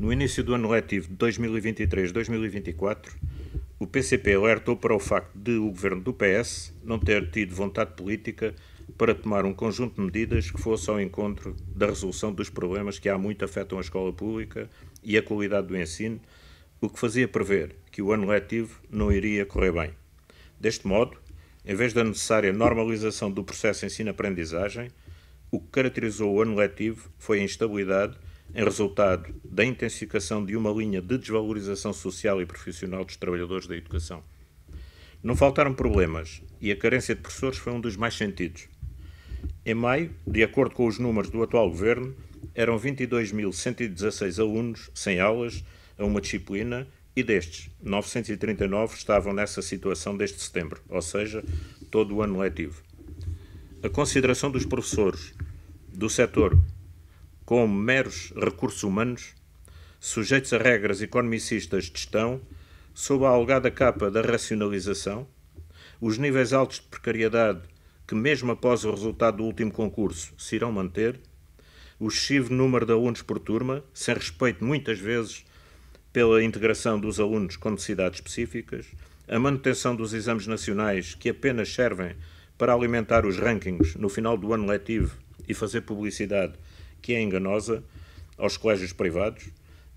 No início do ano letivo de 2023-2024, o PCP alertou para o facto de o governo do PS não ter tido vontade política para tomar um conjunto de medidas que fosse ao encontro da resolução dos problemas que há muito afetam a escola pública e a qualidade do ensino, o que fazia prever que o ano letivo não iria correr bem. Deste modo, em vez da necessária normalização do processo ensino-aprendizagem, o que caracterizou o ano letivo foi a instabilidade em resultado da intensificação de uma linha de desvalorização social e profissional dos trabalhadores da educação. Não faltaram problemas e a carência de professores foi um dos mais sentidos. Em maio, de acordo com os números do atual governo, eram 22.116 alunos sem aulas a uma disciplina e destes, 939 estavam nessa situação desde setembro, ou seja, todo o ano letivo. A consideração dos professores do setor como meros recursos humanos, sujeitos a regras economicistas de gestão, sob a alugada capa da racionalização, os níveis altos de precariedade que, mesmo após o resultado do último concurso, se irão manter, o excessivo número de alunos por turma, sem respeito muitas vezes pela integração dos alunos com necessidades específicas, a manutenção dos exames nacionais que apenas servem para alimentar os rankings no final do ano letivo e fazer publicidade que é enganosa, aos colégios privados,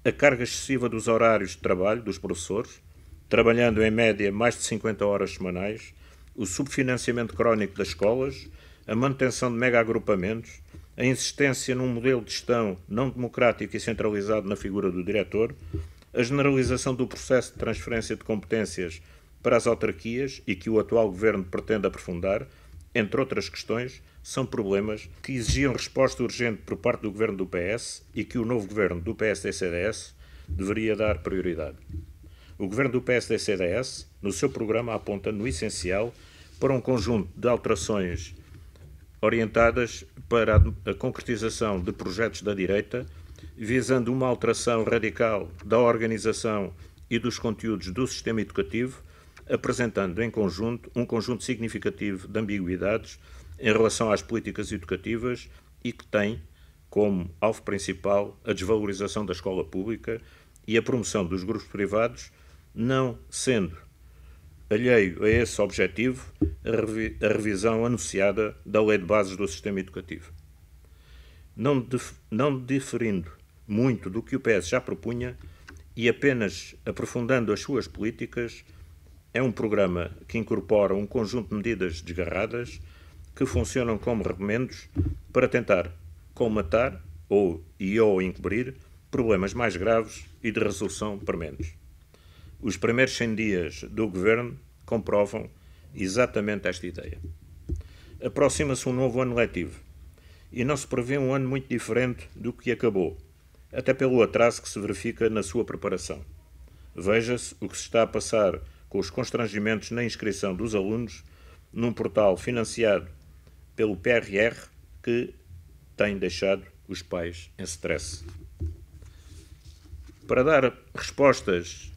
a carga excessiva dos horários de trabalho dos professores, trabalhando em média mais de 50 horas semanais, o subfinanciamento crónico das escolas, a manutenção de mega-agrupamentos, a insistência num modelo de gestão não democrático e centralizado na figura do diretor, a generalização do processo de transferência de competências para as autarquias e que o atual governo pretende aprofundar, entre outras questões, são problemas que exigiam resposta urgente por parte do governo do PS e que o novo governo do e cds deveria dar prioridade. O governo do e cds no seu programa, aponta no essencial para um conjunto de alterações orientadas para a concretização de projetos da direita, visando uma alteração radical da organização e dos conteúdos do sistema educativo, apresentando em conjunto um conjunto significativo de ambiguidades em relação às políticas educativas e que tem como alvo principal a desvalorização da escola pública e a promoção dos grupos privados, não sendo alheio a esse objetivo a, revi a revisão anunciada da Lei de Bases do Sistema Educativo. Não, dif não diferindo muito do que o PS já propunha e apenas aprofundando as suas políticas, é um programa que incorpora um conjunto de medidas desgarradas que funcionam como remendos para tentar comatar ou e ou encobrir problemas mais graves e de resolução prementes. Os primeiros 100 dias do governo comprovam exatamente esta ideia. Aproxima-se um novo ano letivo e não se prevê um ano muito diferente do que acabou, até pelo atraso que se verifica na sua preparação. Veja-se o que se está a passar com os constrangimentos na inscrição dos alunos num portal financiado pelo PRR que tem deixado os pais em stress. Para dar respostas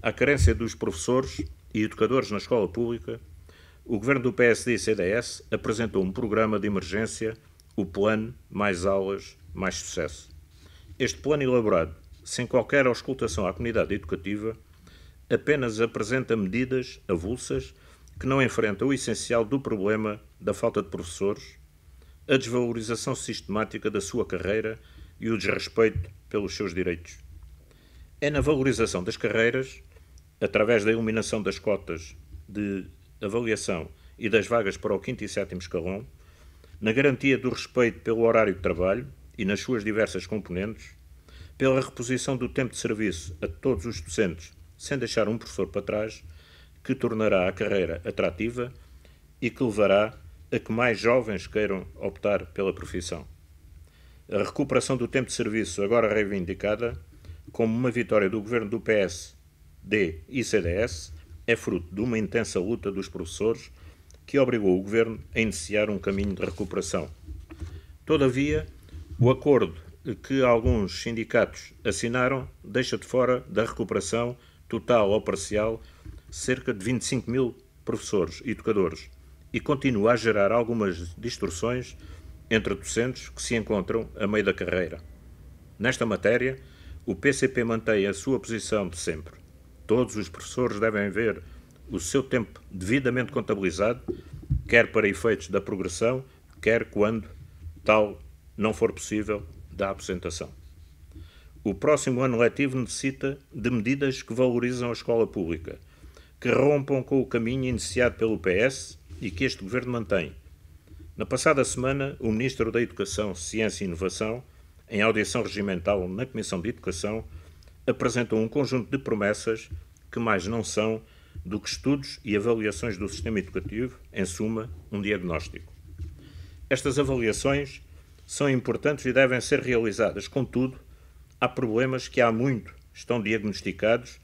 à carência dos professores e educadores na escola pública, o governo do PSD e CDS apresentou um programa de emergência, o Plano Mais Aulas, Mais Sucesso. Este plano elaborado, sem qualquer auscultação à comunidade educativa, apenas apresenta medidas avulsas que não enfrenta o essencial do problema da falta de professores, a desvalorização sistemática da sua carreira e o desrespeito pelos seus direitos. É na valorização das carreiras, através da eliminação das cotas de avaliação e das vagas para o 5 e 7 escalão, na garantia do respeito pelo horário de trabalho e nas suas diversas componentes, pela reposição do tempo de serviço a todos os docentes, sem deixar um professor para trás que tornará a carreira atrativa e que levará a que mais jovens queiram optar pela profissão. A recuperação do tempo de serviço, agora reivindicada, como uma vitória do governo do PS, D e CDS, é fruto de uma intensa luta dos professores que obrigou o governo a iniciar um caminho de recuperação. Todavia, o acordo que alguns sindicatos assinaram deixa de fora da recuperação total ou parcial cerca de 25 mil professores e educadores e continua a gerar algumas distorções entre docentes que se encontram a meio da carreira. Nesta matéria, o PCP mantém a sua posição de sempre. Todos os professores devem ver o seu tempo devidamente contabilizado, quer para efeitos da progressão, quer quando tal não for possível da aposentação. O próximo ano letivo necessita de medidas que valorizam a escola pública, que rompam com o caminho iniciado pelo PS e que este governo mantém. Na passada semana, o Ministro da Educação, Ciência e Inovação, em audição regimental na Comissão de Educação, apresentou um conjunto de promessas que mais não são do que estudos e avaliações do sistema educativo, em suma, um diagnóstico. Estas avaliações são importantes e devem ser realizadas, contudo, há problemas que há muito estão diagnosticados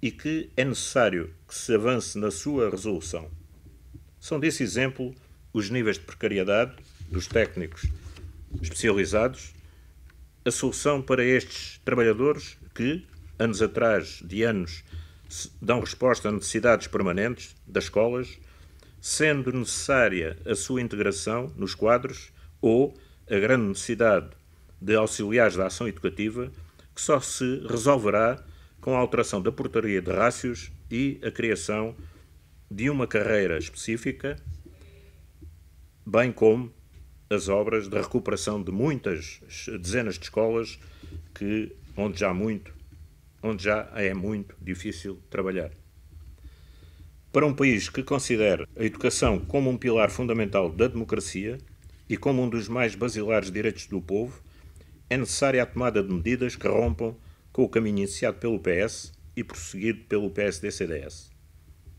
e que é necessário que se avance na sua resolução. São desse exemplo os níveis de precariedade dos técnicos especializados, a solução para estes trabalhadores que, anos atrás de anos, dão resposta a necessidades permanentes das escolas, sendo necessária a sua integração nos quadros ou a grande necessidade de auxiliares da ação educativa, que só se resolverá com a alteração da portaria de rácios e a criação de uma carreira específica, bem como as obras de recuperação de muitas dezenas de escolas que onde já muito, onde já é muito difícil trabalhar. Para um país que considera a educação como um pilar fundamental da democracia e como um dos mais basilares direitos do povo, é necessária a tomada de medidas que rompam com o caminho iniciado pelo PS e prosseguido pelo PSD-CDS,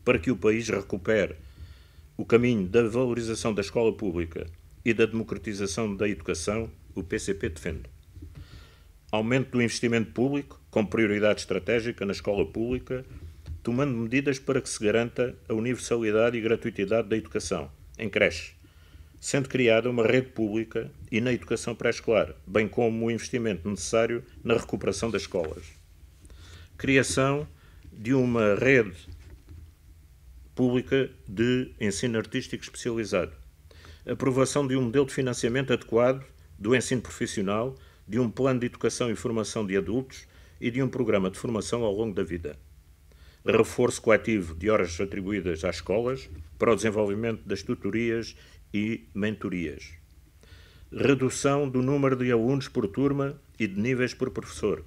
para que o país recupere o caminho da valorização da escola pública e da democratização da educação, o PCP defende. Aumento do investimento público, com prioridade estratégica na escola pública, tomando medidas para que se garanta a universalidade e gratuitidade da educação em creche, sendo criada uma rede pública e na educação pré-escolar, bem como o investimento necessário na recuperação das escolas. Criação de uma rede pública de ensino artístico especializado. Aprovação de um modelo de financiamento adequado do ensino profissional, de um plano de educação e formação de adultos e de um programa de formação ao longo da vida. Reforço coletivo de horas atribuídas às escolas para o desenvolvimento das tutorias e mentorias. Redução do número de alunos por turma e de níveis por professor.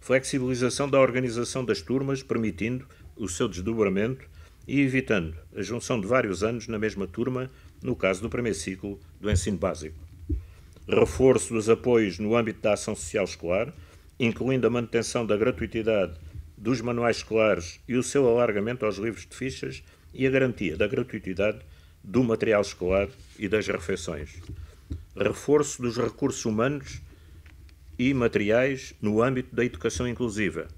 Flexibilização da organização das turmas, permitindo o seu desdobramento e evitando a junção de vários anos na mesma turma, no caso do primeiro ciclo do ensino básico. Reforço dos apoios no âmbito da ação social escolar, incluindo a manutenção da gratuitidade dos manuais escolares e o seu alargamento aos livros de fichas e a garantia da gratuitidade do material escolar e das refeições. Reforço dos recursos humanos e materiais no âmbito da educação inclusiva,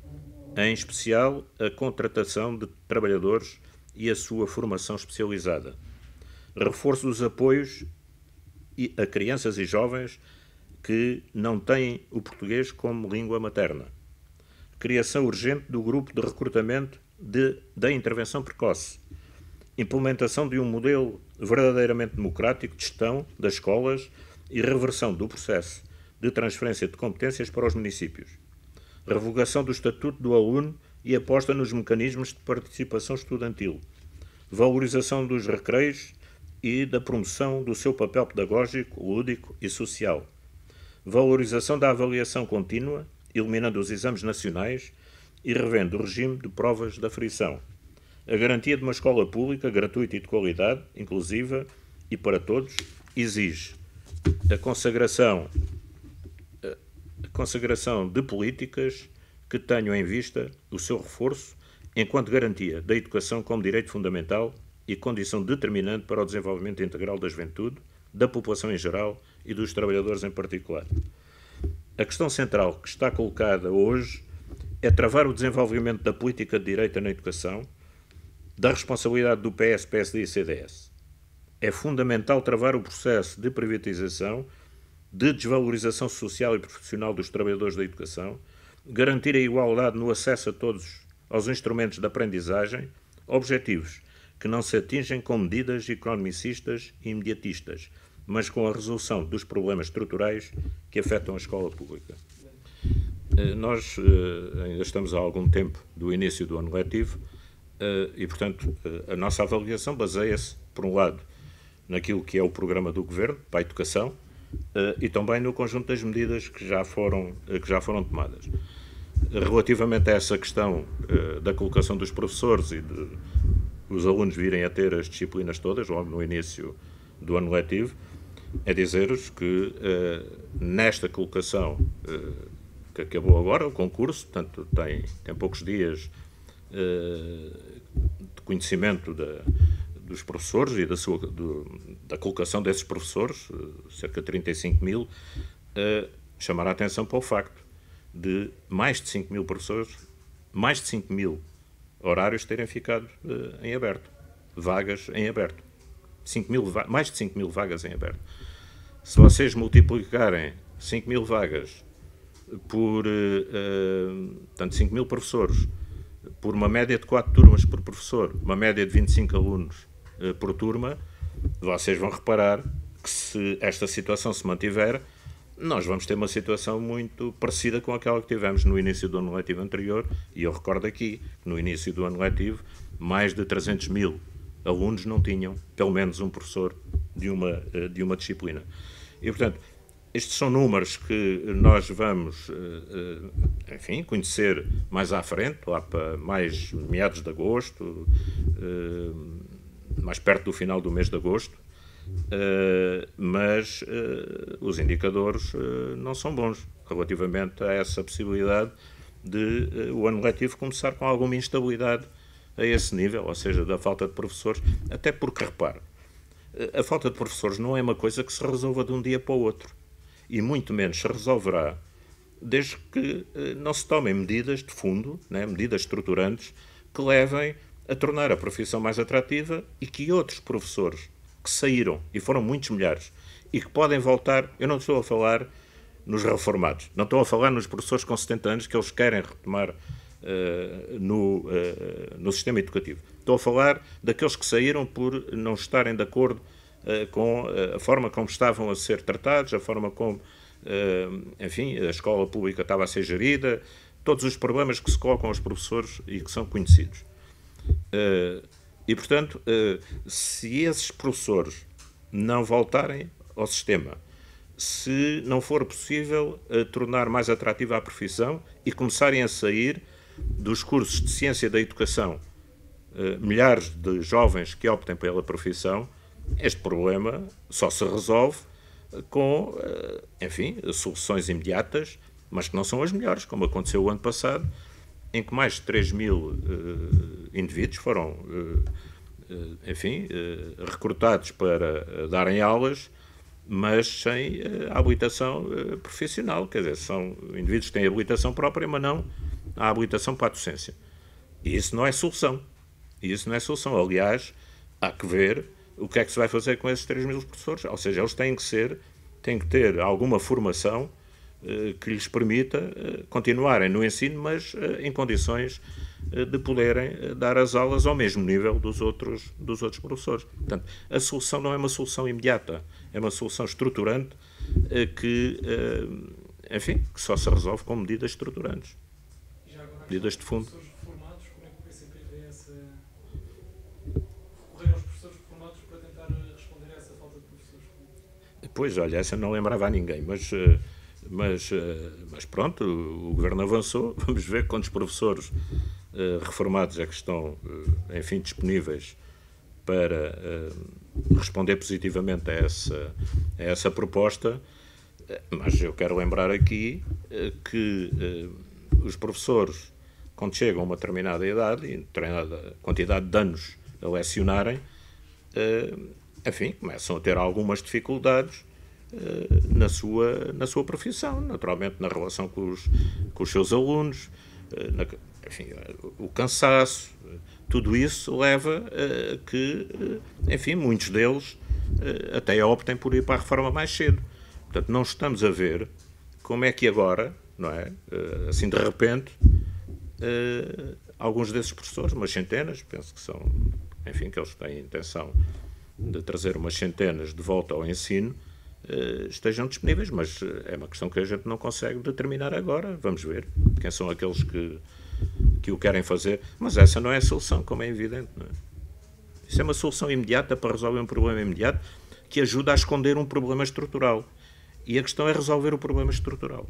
em especial a contratação de trabalhadores e a sua formação especializada. Reforço dos apoios a crianças e jovens que não têm o português como língua materna. Criação urgente do grupo de recrutamento de, da intervenção precoce implementação de um modelo verdadeiramente democrático de gestão das escolas e reversão do processo de transferência de competências para os municípios, revogação do estatuto do aluno e aposta nos mecanismos de participação estudantil, valorização dos recreios e da promoção do seu papel pedagógico, lúdico e social, valorização da avaliação contínua, eliminando os exames nacionais e revendo o regime de provas da frição. A garantia de uma escola pública, gratuita e de qualidade, inclusiva e para todos, exige a consagração, a consagração de políticas que tenham em vista o seu reforço enquanto garantia da educação como direito fundamental e condição determinante para o desenvolvimento integral da juventude, da população em geral e dos trabalhadores em particular. A questão central que está colocada hoje é travar o desenvolvimento da política de direito na educação da responsabilidade do PS, PSD e CDS. É fundamental travar o processo de privatização, de desvalorização social e profissional dos trabalhadores da educação, garantir a igualdade no acesso a todos aos instrumentos de aprendizagem, objetivos que não se atingem com medidas economicistas e imediatistas, mas com a resolução dos problemas estruturais que afetam a escola pública. Eh, nós eh, ainda estamos há algum tempo do início do ano letivo eh, e, portanto, eh, a nossa avaliação baseia-se, por um lado, naquilo que é o programa do Governo para a educação eh, e também no conjunto das medidas que já foram, que já foram tomadas. Relativamente a essa questão da colocação dos professores e de os alunos virem a ter as disciplinas todas, logo no início do ano letivo, é dizer-vos que nesta colocação que acabou agora, o concurso, portanto, tem, tem poucos dias eh, de conhecimento da, dos professores e da, sua, do, da colocação desses professores, eh, cerca de 35 mil, chamar a atenção para o facto de mais de 5 mil professores, mais de 5 mil horários terem ficado eh, em aberto, vagas em aberto. 5 mil, mais de 5 mil vagas em aberto. Se vocês multiplicarem 5 mil vagas por, uh, portanto, 5 mil professores, por uma média de 4 turmas por professor, uma média de 25 alunos eh, por turma, vocês vão reparar que se esta situação se mantiver, nós vamos ter uma situação muito parecida com aquela que tivemos no início do ano letivo anterior, e eu recordo aqui, no início do ano letivo, mais de 300 mil alunos não tinham pelo menos um professor de uma, eh, de uma disciplina. E, portanto, estes são números que nós vamos, eh, eh, enfim, conhecer mais à frente, lá para mais meados de agosto, eh, mais perto do final do mês de agosto, mas os indicadores não são bons relativamente a essa possibilidade de o ano letivo começar com alguma instabilidade a esse nível, ou seja, da falta de professores, até porque, repare, a falta de professores não é uma coisa que se resolva de um dia para o outro e muito menos se resolverá desde que eh, não se tomem medidas de fundo, né, medidas estruturantes, que levem a tornar a profissão mais atrativa e que outros professores que saíram, e foram muitos milhares, e que podem voltar, eu não estou a falar nos reformados, não estou a falar nos professores com 70 anos que eles querem retomar uh, no, uh, no sistema educativo. Estou a falar daqueles que saíram por não estarem de acordo eh, com eh, a forma como estavam a ser tratados, a forma como, eh, enfim, a escola pública estava a ser gerida, todos os problemas que se colocam aos professores e que são conhecidos. E, portanto, se esses professores não voltarem ao sistema, se não for possível tornar mais atrativa a profissão e começarem a sair dos cursos de ciência da educação, milhares de jovens que optem pela profissão, este problema só se resolve com, eh, enfim, soluções imediatas, mas que não são as melhores, como aconteceu o ano passado, em que mais de 3 mil uh, indivíduos foram, uh, uh, enfim, recrutados para darem aulas, mas sem habilitação profissional, quer dizer, são indivíduos que têm habilitação própria, mas não a habilitação para a docência. E isso não é solução. E isso não é solução. Aliás, há que ver o que é que se vai fazer com esses 3 mil professores? Ou seja, eles têm que ser, têm que ter alguma formação eh, que lhes permita eh, continuarem no ensino, mas eh, em condições eh, de poderem eh, dar as aulas ao mesmo nível dos outros, dos outros professores. Portanto, a solução não é uma solução imediata, é uma solução estruturante eh, que, enfim, que só se resolve com medidas estruturantes, medidas de fundo. Pois, olha, essa não lembrava a ninguém, mas, eh, mas, eh, mas pronto, o, governo avançou. Vamos ver quantos professores eh, reformados é que estão, enfim, disponíveis para responder positivamente a essa, a essa proposta. Mas eu quero lembrar aqui que os professores, quando chegam a uma determinada idade e determinada quantidade de anos a lecionarem, enfim, começam a ter algumas dificuldades eh, na, sua, na sua profissão, naturalmente na relação com os, com os seus alunos, eh, na, enfim, eh, o cansaço, tudo isso leva a que, enfim, muitos deles até optem por ir para a reforma mais cedo. Portanto, não estamos a ver como é que agora, não é? Assim de repente, alguns desses professores, umas centenas, penso que são, enfim, que eles têm intenção de trazer umas centenas de volta ao ensino, eh, estejam disponíveis, mas eh, é uma questão que a gente não consegue determinar agora. Vamos ver quem são aqueles que, que o querem fazer. Mas essa não é a solução, como é evidente. É? Isso é uma solução imediata para resolver um problema imediato que ajuda a esconder um problema estrutural. E a questão é resolver o problema estrutural.